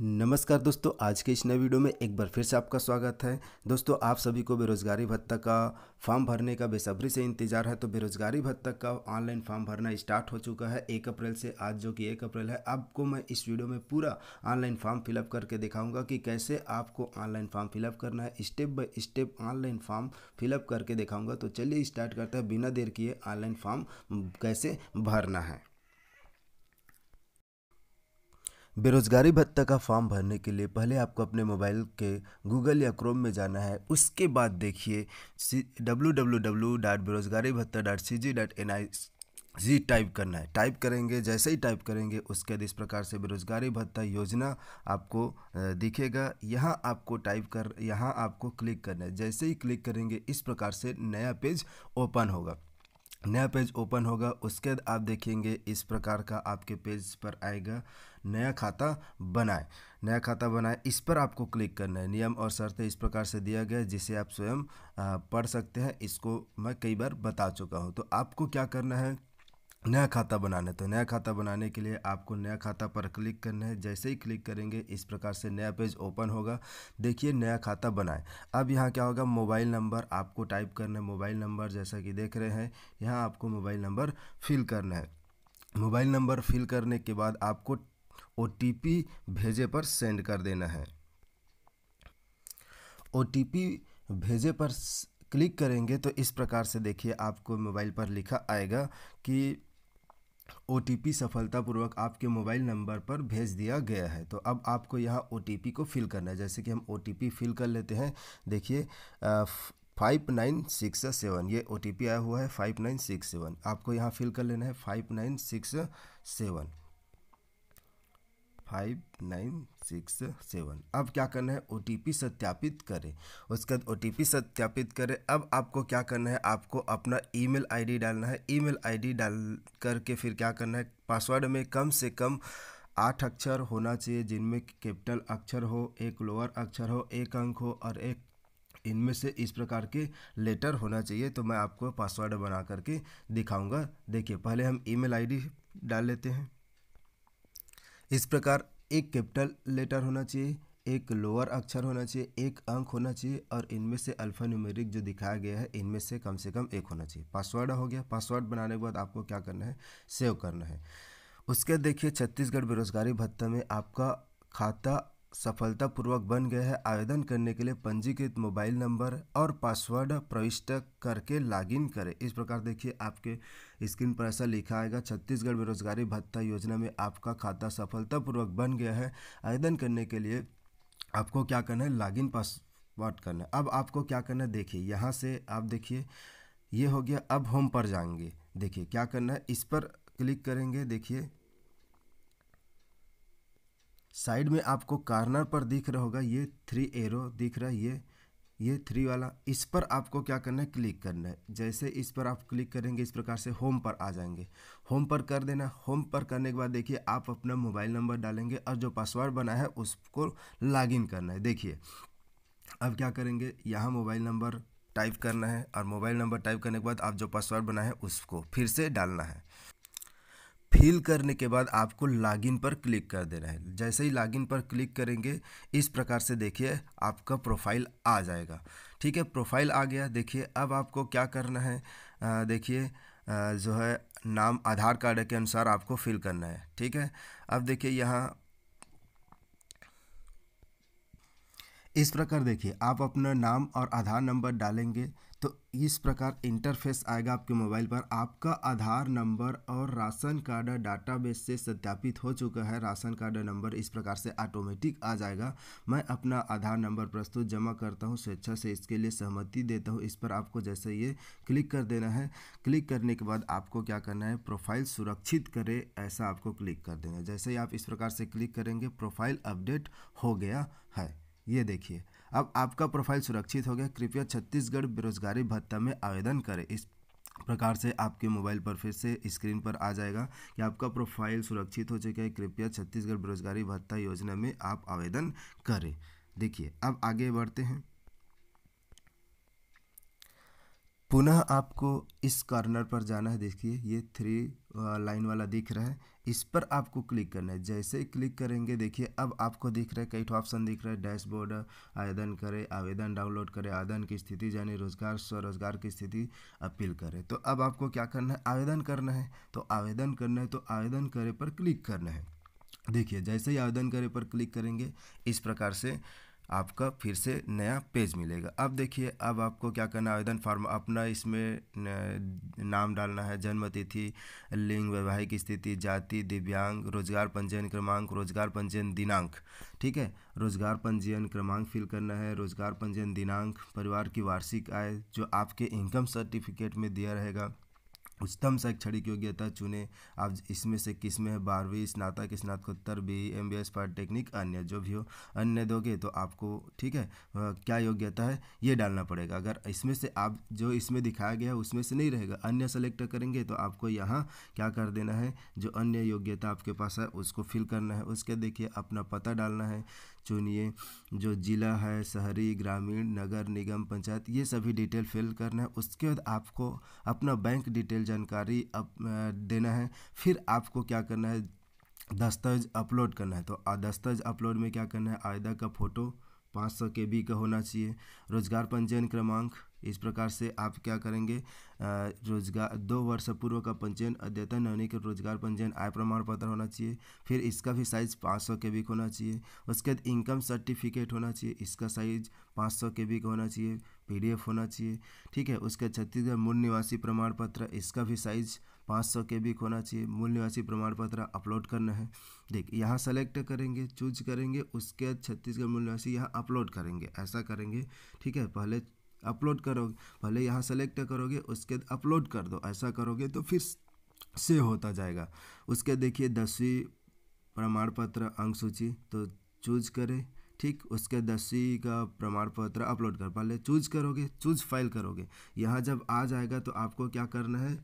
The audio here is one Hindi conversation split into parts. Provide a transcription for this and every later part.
नमस्कार दोस्तों आज के इस नए वीडियो में एक बार फिर से आपका स्वागत है दोस्तों आप सभी को बेरोजगारी भत्ता का फॉर्म भरने का बेसब्री से इंतजार है तो बेरोजगारी भत्ता का ऑनलाइन फॉर्म भरना स्टार्ट हो चुका है एक अप्रैल से आज जो कि एक अप्रैल है आपको मैं इस वीडियो में पूरा ऑनलाइन फॉर्म फिलअप करके दिखाऊंगा कि कैसे आपको ऑनलाइन फॉर्म फिलअप करना है step by step online form fill up करके दिखाऊँगा तो चलिए स्टार्ट करते हैं बिना देर किए ऑनलाइन फॉर्म कैसे भरना है बेरोजगारी भत्ता का फॉर्म भरने के लिए पहले आपको अपने मोबाइल के गूगल या क्रोम में जाना है उसके बाद देखिए डब्ल्यू डब्ल्यू डब्ल्यू डॉट बेरोजगारी भत्ता dot C G dot N I G type करना है टाइप करेंगे जैसे ही टाइप करेंगे उसके बाद इस प्रकार से बेरोजगारी भत्ता योजना आपको दिखेगा यहाँ आपको टाइप कर यहाँ आपको क्लिक करना है जैसे ही क्लिक करेंगे इस प्रकार से नया पेज ओपन होगा नया पेज ओपन होगा उसके बाद आप देखेंगे इस प्रकार का आपके पेज पर आएगा नया खाता बनाए नया खाता बनाए इस पर आपको क्लिक करना है नियम और शर्तें इस प्रकार से दिया गया है जिसे आप स्वयं पढ़ सकते हैं इसको मैं कई बार बता चुका हूँ तो आपको क्या करना है नया खाता बनाना है तो नया खाता बनाने के लिए आपको नया खाता पर क्लिक करना है जैसे ही क्लिक करेंगे इस प्रकार से नया पेज ओपन होगा देखिए नया खाता बनाएं अब यहाँ क्या होगा मोबाइल नंबर आपको टाइप करना है मोबाइल नंबर जैसा कि देख रहे हैं यहाँ आपको मोबाइल नंबर फिल करना है मोबाइल नंबर फिल करने के बाद आपको ओ भेजे पर सेंड कर देना है ओ भेजे पर क्लिक करेंगे तो इस प्रकार से देखिए आपको मोबाइल पर लिखा आएगा कि ओ सफलतापूर्वक आपके मोबाइल नंबर पर भेज दिया गया है तो अब आपको यह ओ को फिल करना है जैसे कि हम ओ फिल कर लेते हैं देखिए फाइव नाइन सिक्स सेवन ये ओ आया हुआ है फाइव नाइन सिक्स सेवन आपको यहाँ फिल कर लेना है five nine six seven five nine six seven अब क्या करना है ओ सत्यापित करें उसके बाद ओ सत्यापित करें अब आपको क्या करना है आपको अपना ईमेल आईडी डालना है ईमेल आईडी डाल करके फिर क्या करना है पासवर्ड में कम से कम आठ अक्षर होना चाहिए जिनमें कैपिटल अक्षर हो एक लोअर अक्षर हो एक अंक हो और एक इनमें से इस प्रकार के लेटर होना चाहिए तो मैं आपको पासवर्ड बना करके दिखाऊंगा देखिए पहले हम ईमेल आईडी डाल लेते हैं इस प्रकार एक कैपिटल लेटर होना चाहिए एक लोअर अक्षर होना चाहिए एक अंक होना चाहिए और इनमें से अल्फ़ा न्यूमेरिक जो दिखाया गया है इनमें से कम से कम एक होना चाहिए पासवर्ड हो गया पासवर्ड बनाने के बाद आपको क्या करना है सेव करना है उसके देखिए छत्तीसगढ़ बेरोजगारी भत्ता में आपका खाता सफलतापूर्वक बन गए हैं आवेदन करने के लिए पंजीकृत मोबाइल नंबर और पासवर्ड प्रविष्ट करके लॉगिन करें इस प्रकार देखिए आपके स्क्रीन पर ऐसा लिखा आएगा छत्तीसगढ़ बेरोजगारी भत्ता योजना में आपका खाता सफलतापूर्वक बन गया है आवेदन करने के लिए आपको क्या करना है लॉगिन पासवर्ड करना है अब आपको क्या करना है देखिए यहाँ से आप देखिए ये हो गया अब होम पर जाएंगे देखिए क्या करना है इस पर क्लिक करेंगे देखिए साइड में आपको कार्नर पर दिख रहा होगा ये थ्री एरो दिख रहा है ये ये थ्री वाला इस पर आपको क्या करना है क्लिक करना है जैसे इस पर आप क्लिक करेंगे इस प्रकार से होम पर आ जाएंगे होम पर कर देना होम पर करने के बाद देखिए आप अपना मोबाइल नंबर डालेंगे और जो पासवर्ड बना है उसको लॉगिन करना है देखिए अब क्या करेंगे यहाँ मोबाइल नंबर टाइप करना है और मोबाइल नंबर टाइप करने के बाद आप जो पासवर्ड बनाए है उसको फिर से डालना है फिल करने के बाद आपको लॉगिन पर क्लिक कर देना है जैसे ही लॉगिन पर क्लिक करेंगे इस प्रकार से देखिए आपका प्रोफाइल आ जाएगा ठीक है प्रोफाइल आ गया देखिए अब आपको क्या करना है देखिए जो है नाम आधार कार्ड के अनुसार आपको फिल करना है ठीक है अब देखिए यहाँ इस प्रकार देखिए आप अपना नाम और आधार नंबर डालेंगे तो इस प्रकार इंटरफेस आएगा आपके मोबाइल पर आपका आधार नंबर और राशन कार्ड डाटाबेस से सत्यापित हो चुका है राशन कार्ड नंबर इस प्रकार से ऑटोमेटिक आ जाएगा मैं अपना आधार नंबर प्रस्तुत जमा करता हूँ स्वेच्छा से इसके लिए सहमति देता हूँ इस पर आपको जैसे ये क्लिक कर देना है क्लिक करने के बाद आपको क्या करना है प्रोफाइल सुरक्षित करे ऐसा आपको क्लिक कर देना है जैसे ही आप इस प्रकार से क्लिक करेंगे प्रोफाइल अपडेट हो गया है ये देखिए अब आपका प्रोफाइल सुरक्षित हो गया कृपया छत्तीसगढ़ बेरोजगारी भत्ता में आवेदन करें इस प्रकार से आपके मोबाइल पर फिर से स्क्रीन पर आ जाएगा कि आपका प्रोफाइल सुरक्षित हो चुका है कृपया छत्तीसगढ़ बेरोजगारी भत्ता योजना में आप आवेदन करें देखिए अब आगे बढ़ते हैं पुनः आपको इस कॉर्नर पर जाना है देखिए ये थ्री लाइन वाला दिख रहा है इस पर आपको क्लिक करना है जैसे ही क्लिक करेंगे देखिए अब आपको दिख रहा है कई ऑप्शन दिख रहा है डैशबोर्ड आवेदन करें आवेदन डाउनलोड करें आवेदन की स्थिति जाने रोजगार स्वरोजगार की स्थिति अपील करें तो अब आपको क्या करना है आवेदन करना है तो आवेदन करना है तो आवेदन करे पर क्लिक करना है देखिए जैसे ही आवेदन करे पर क्लिक करेंगे इस प्रकार से आपका फिर से नया पेज मिलेगा अब देखिए अब आपको क्या करना आवेदन फॉर्म अपना इसमें नाम डालना है जन्म तिथि लिंग वैवाहिक स्थिति जाति दिव्यांग रोजगार पंजीयन क्रमांक रोजगार पंजीयन दिनांक ठीक है रोजगार पंजीयन क्रमांक फिल करना है रोजगार पंजीयन दिनांक परिवार की वार्षिक आय जो आपके इनकम सर्टिफिकेट में दिया रहेगा उच्चतम शैक्षणिक योग्यता चुने आप इसमें से किस में है बारहवीं स्नातक स्नातकोत्तर B M B S polytechnic अन्य जो भी हो अन्य दोगे तो आपको ठीक है क्या योग्यता है ये डालना पड़ेगा अगर इसमें से आप जो इसमें दिखाया गया है उसमें से नहीं रहेगा अन्य सेलेक्ट करेंगे तो आपको यहाँ क्या कर देना है जो अन्य योग्यता आपके पास है उसको फिल करना है उसके देखिए अपना पता डालना है चुनिए जो ज़िला है शहरी ग्रामीण नगर निगम पंचायत ये सभी डिटेल फिल करना है उसके बाद आपको अपना बैंक डिटेल जानकारी अप देना है फिर आपको क्या करना है दस्तावेज अपलोड करना है तो दस्तावेज अपलोड में क्या करना है आयदा का फ़ोटो पाँच सौ के बी का होना चाहिए रोजगार पंजीयन क्रमांक इस प्रकार से आप क्या करेंगे रोजगार दो वर्ष पूर्व का पंजीयन अद्यतन के रोजगार पंजीयन आय प्रमाण पत्र होना चाहिए फिर इसका भी साइज 500 सौ के बीक होना चाहिए उसके बाद इनकम सर्टिफिकेट होना चाहिए इसका साइज 500 सौ के बीक होना चाहिए पीडीएफ होना चाहिए ठीक है उसके छत्तीसगढ़ मूल निवासी प्रमाण पत्र इसका भी साइज 500 सौ के बीक होना चाहिए मूल निवासी प्रमाण पत्र अपलोड करना है देख यहाँ सेलेक्ट करेंगे चूज करेंगे उसके बाद छत्तीसगढ़ मूल निवासी यहाँ अपलोड करेंगे ऐसा करेंगे ठीक है पहले अपलोड करोगे भले यहाँ सेलेक्ट करोगे उसके अपलोड कर दो ऐसा करोगे तो फिर से होता जाएगा उसके देखिए दसवीं प्रमाण पत्र अंक सूची तो चूज करें ठीक उसके दसवीं का प्रमाण पत्र अपलोड कर पहले चूज करोगे चूज फाइल करोगे यहाँ जब आ जाएगा तो आपको क्या करना है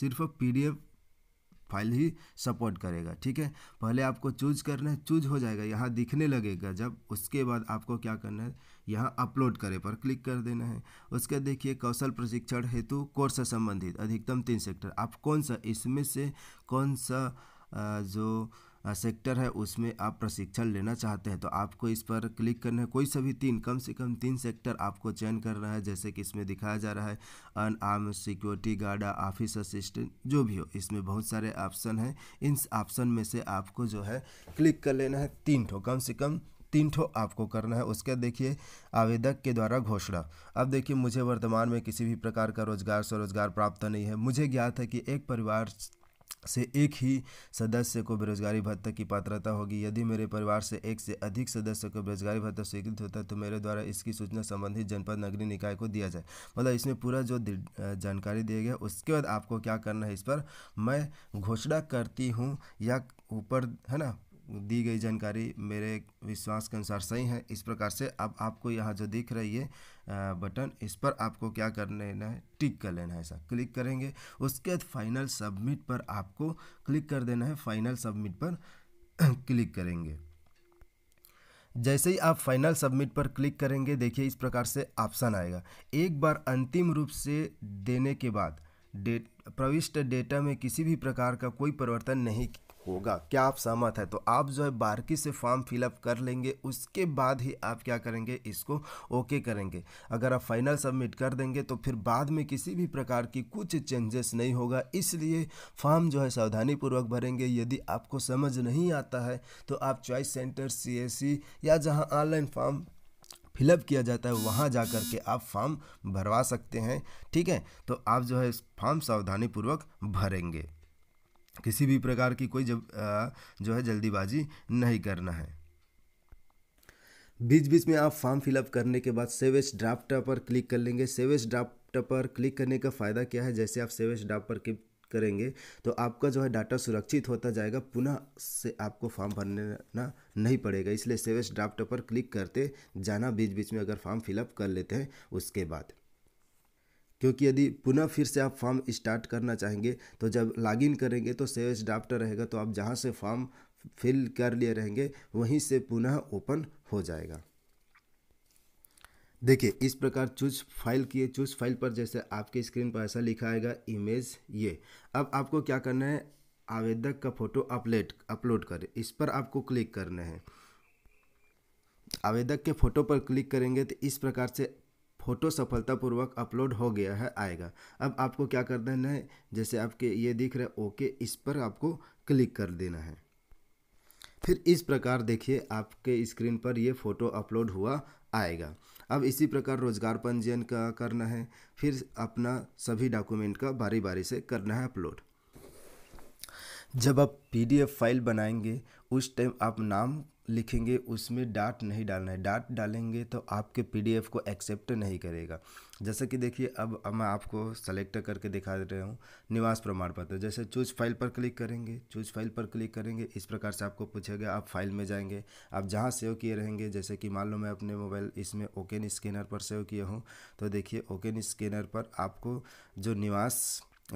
सिर्फ पीडीएफ फाइल ही सपोर्ट करेगा ठीक है पहले आपको चूज करना है चूज हो जाएगा यहाँ दिखने लगेगा जब उसके बाद आपको क्या करना है यहाँ अपलोड करे पर क्लिक कर देना है उसके देखिए कौशल प्रशिक्षण हेतु कोर्स से संबंधित अधिकतम तीन सेक्टर आप कौन सा इसमें से कौन सा जो सेक्टर है उसमें आप प्रशिक्षण लेना चाहते हैं तो आपको इस पर क्लिक करना है कोई सभी तीन कम से कम तीन सेक्टर आपको चयन करना है जैसे कि इसमें दिखाया जा रहा है unarmed security guard office assistant जो भी हो इसमें बहुत सारे ऑप्शन हैं इन ऑप्शन में से आपको जो है क्लिक कर लेना है तीन ठो कम से कम तीन ठो आपको करना है उसका देखिए आवेदक के द्वारा घोषणा अब देखिए मुझे वर्तमान में किसी भी प्रकार का रोजगार स्वरोजगार प्राप्त नहीं है मुझे ज्ञात है कि एक परिवार से एक ही सदस्य को बेरोजगारी भत्ता की पात्रता होगी यदि मेरे परिवार से एक से अधिक सदस्य को बेरोजगारी भत्ता स्वीकृत होता है तो मेरे द्वारा इसकी सूचना संबंधित जनपद नगरीय निकाय को दिया जाए मतलब इसमें पूरा जो जानकारी दिया गया उसके बाद आपको क्या करना है इस पर मैं घोषणा करती हूँ या ऊपर है ना दी गई जानकारी मेरे विश्वास के अनुसार सही है इस प्रकार से अब आपको यहाँ जो दिख रही है बटन इस पर आपको क्या कर लेना है टिक कर लेना है ऐसा क्लिक करेंगे उसके बाद फाइनल सबमिट पर आपको क्लिक कर देना है फाइनल सबमिट पर क्लिक करेंगे जैसे ही आप फाइनल सबमिट पर क्लिक करेंगे देखिए इस प्रकार से ऑप्शन आएगा एक बार अंतिम रूप से देने के बाद डेट प्रविष्ट डेटा में किसी भी प्रकार का कोई परिवर्तन नहीं होगा क्या आप सहमत है तो आप जो है बारकी से फॉर्म फिलअप कर लेंगे उसके बाद ही आप क्या करेंगे इसको ओके करेंगे अगर आप फाइनल सबमिट कर देंगे तो फिर बाद में किसी भी प्रकार की कुछ चेंजेस नहीं होगा इसलिए फॉर्म जो है सावधानीपूर्वक भरेंगे यदि आपको समझ नहीं आता है तो आप चॉइस सेंटर सी या जहाँ ऑनलाइन फॉर्म फिलअप किया जाता है वहाँ जा कर के आप फॉर्म भरवा सकते हैं ठीक है तो आप जो है इस फॉर्म सावधानीपूर्वक भरेंगे किसी भी प्रकार की कोई जब आ, जो है जल्दीबाजी नहीं करना है बीच बीच में आप फॉर्म फिलअप करने के बाद सेवेज ड्राफ्ट पर क्लिक कर लेंगे सेवेज ड्राफ्ट पर क्लिक करने का फ़ायदा क्या है जैसे आप सेवेज ड्राफ्ट पर करेंगे तो आपका जो है डाटा सुरक्षित होता जाएगा पुनः से आपको फॉर्म भरना नहीं पड़ेगा इसलिए सेवेस ड्राफ्ट पर क्लिक करते जाना बीच बीच में अगर फॉर्म फिलअप कर लेते हैं उसके बाद क्योंकि यदि पुनः फिर से आप फॉर्म स्टार्ट करना चाहेंगे तो जब लॉगिन करेंगे तो सेवेस ड्राफ्ट रहेगा तो आप जहाँ से फॉर्म फिल कर लिए रहेंगे वहीं से पुनः ओपन हो जाएगा देखिए इस प्रकार चूज फाइल किए चूज फाइल पर जैसे आपके स्क्रीन पर ऐसा लिखा आएगा इमेज ये अब आपको क्या करना है आवेदक का फोटो अपलेट अपलोड करें इस पर आपको क्लिक करना है आवेदक के फ़ोटो पर क्लिक करेंगे तो इस प्रकार से फ़ोटो सफलतापूर्वक अपलोड हो गया है आएगा अब आपको क्या कर देना है जैसे आपके ये दिख रहे ओके इस पर आपको क्लिक कर देना है फिर इस प्रकार देखिए आपके स्क्रीन पर ये फ़ोटो अपलोड हुआ आएगा अब इसी प्रकार रोजगार पंजीयन का करना है फिर अपना सभी डॉक्यूमेंट का बारी बारी से करना है अपलोड जब आप पीडीएफ फाइल बनाएंगे उस टाइम आप नाम लिखेंगे उसमें डाट नहीं डालना है डाट डालेंगे तो आपके पीडीएफ को एक्सेप्ट नहीं करेगा जैसे कि देखिए अब मैं आपको सेलेक्ट करके दिखा दे रहा हूँ निवास प्रमाण पत्र जैसे चूज फाइल पर क्लिक करेंगे चूज फाइल पर क्लिक करेंगे इस प्रकार से आपको पूछेगा आप फाइल में जाएंगे आप जहाँ सेव किए रहेंगे जैसे कि मान लो मैं अपने मोबाइल इसमें ओकेन स्कैनर पर सेव किया हूँ तो देखिए ओकेन स्कैनर पर आपको जो निवास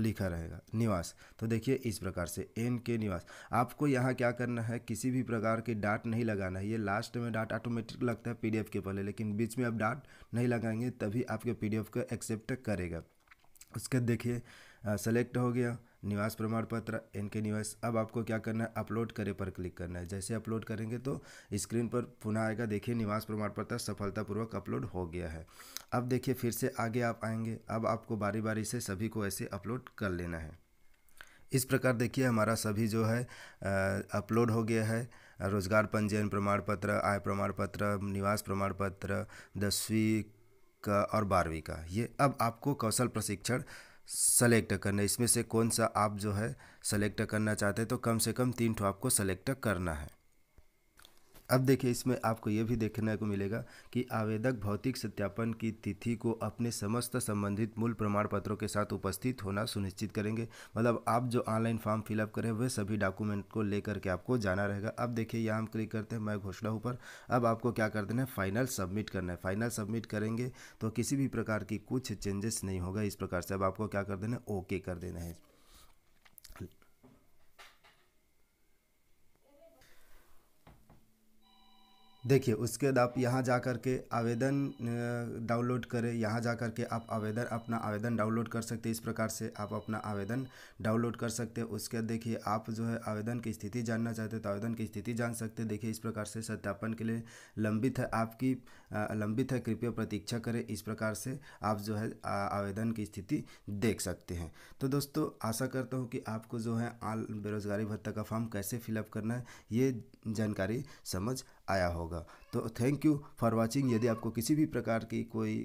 लिखा रहेगा निवास तो देखिए इस प्रकार से एन के निवास आपको यहाँ क्या करना है किसी भी प्रकार के डाट नहीं लगाना है ये लास्ट में डाट ऑटोमेटिक लगता है पीडीएफ के पहले लेकिन बीच में आप डाट नहीं लगाएंगे तभी आपके पीडीएफ को एक्सेप्ट करेगा उसके देखिए सेलेक्ट हो गया निवास प्रमाण पत्र एन के निवास अब आपको क्या करना है अपलोड करे पर क्लिक करना है जैसे अपलोड करेंगे तो स्क्रीन पर पुनः आएगा देखिए निवास प्रमाण पत्र सफलतापूर्वक अपलोड हो गया है अब देखिए फिर से आगे आप आएंगे अब आपको बारी बारी से सभी को ऐसे अपलोड कर लेना है इस प्रकार देखिए हमारा सभी जो है अपलोड हो गया है रोजगार पंजीयन प्रमाण पत्र आय प्रमाण पत्र निवास प्रमाण पत्र दसवीं का और बारहवीं का ये अब आपको कौशल प्रशिक्षण सेलेक्ट करना इसमें से कौन सा आप जो है सेलेक्ट करना चाहते हैं तो कम से कम तीन ठो आपको सेलेक्ट करना है अब देखिए इसमें आपको ये भी देखने को मिलेगा कि आवेदक भौतिक सत्यापन की तिथि को अपने समस्त संबंधित मूल प्रमाण पत्रों के साथ उपस्थित होना सुनिश्चित करेंगे मतलब आप जो ऑनलाइन फॉर्म फिलअप करें वह सभी डॉक्यूमेंट को लेकर के आपको जाना रहेगा अब देखिए यहाँ हम क्लिक करते हैं मैं घोषणा ऊपर अब आपको क्या कर देना है फाइनल सबमिट करना है फाइनल सबमिट करेंगे तो किसी भी प्रकार की कुछ चेंजेस नहीं होगा इस प्रकार से अब आपको क्या कर देना है ओके कर देना है देखिए उसके बाद आप यहाँ जा कर के आवेदन डाउनलोड करें यहाँ जा कर के आप आवेदन अपना आवेदन डाउनलोड कर सकते हैं इस प्रकार से आप अपना आवेदन डाउनलोड कर सकते हैं उसके बाद देखिए आप जो है आवेदन की स्थिति जानना चाहते हैं तो आवेदन की स्थिति जान सकते हैं देखिए इस प्रकार से सत्यापन के लिए लंबित है आपकी लंबित है कृपया प्रतीक्षा करें इस प्रकार से आप जो है आवेदन की स्थिति देख सकते हैं तो दोस्तों आशा करता हूँ कि आपको जो है बेरोजगारी भत्ता का फॉर्म कैसे फिलअप करना है ये जानकारी समझ आया होगा तो थैंक यू फॉर वॉचिंग यदि आपको किसी भी प्रकार की कोई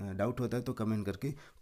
डाउट होता है तो कमेंट करके